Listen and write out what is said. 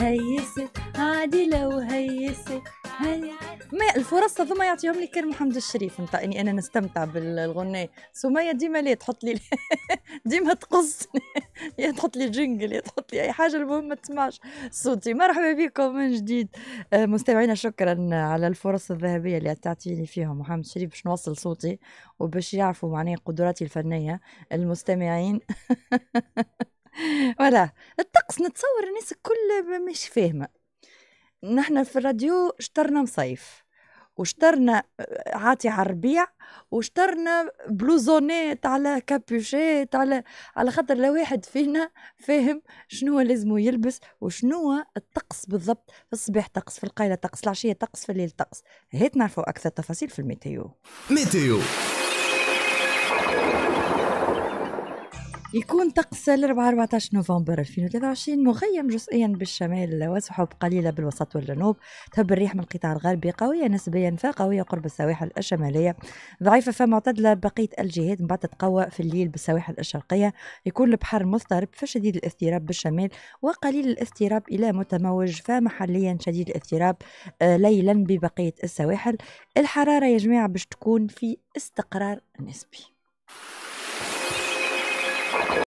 هيسه عادله وهيسه هي ما الفرص ما يعطيهم لي كان محمد الشريف نتاع اني انا نستمتع بالغنايه سميه ديما ليه تحط لي ديما تقصني يا تحط لي جنجل يا تحط لي اي حاجه المهم ما تسمعش صوتي مرحبا بكم من جديد آه، مستمعينا شكرا على الفرص الذهبيه اللي تعطيني فيها محمد الشريف باش نوصل صوتي وباش يعرفوا معناه قدراتي الفنيه المستمعين فوالا الطقس نتصور الناس الكل مش فاهمه نحن في الراديو شطرنا مصيف وشطرنا عاطي على الربيع وشطرنا بلوزونات على كابوشات على على خاطر لو واحد فينا فاهم شنو هو لازمو يلبس وشنو هو الطقس بالضبط في الصباح طقس في القايله طقس العشيه طقس في الليل طقس هات نعرفوا اكثر تفاصيل في الميتيو ميتيو يكون طقس الأربعاء 14 نوفمبر 2023 مغيم جزئيا بالشمال وسحب قليلة بالوسط والجنوب تهب الريح من القطاع الغربي قوية نسبيا فقوية قرب السواحل الشمالية ضعيفة فمعتدلة بقية الجهات من بعد تتقوى في الليل بالسواحل الشرقية يكون البحر مضطرب فشديد الاضطراب بالشمال وقليل الاضطراب إلى متموج فمحليا شديد الاضطراب آه، ليلا ببقية السواحل الحرارة يا جماعة باش تكون في استقرار نسبي